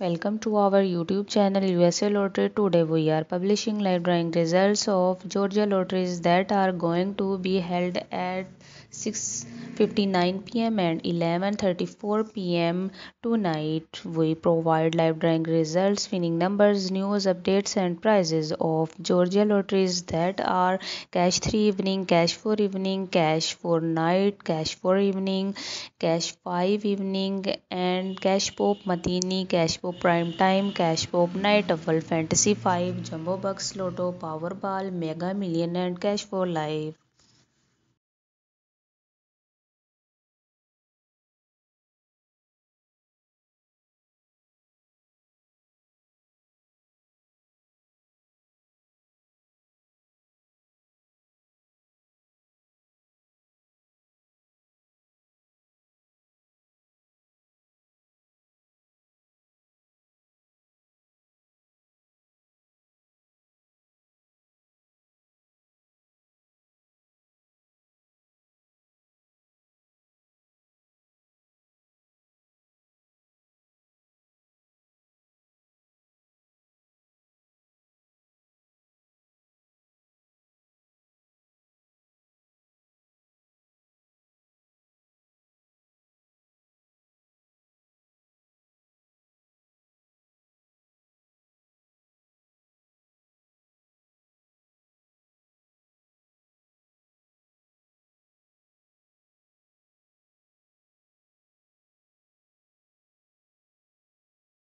Welcome to our YouTube channel USA Lottery. Today we are publishing live drawing results of Georgia lotteries that are going to be held at 6 59 pm and 11:34 pm tonight we provide live drawing results winning numbers news updates and prizes of georgia lotteries that are cash 3 evening cash 4 evening cash 4 night cash 4 evening cash 5 evening and cash pop matini cash pop prime time cash pop night double fantasy 5 jumbo bucks lotto powerball mega million and cash 4 Life.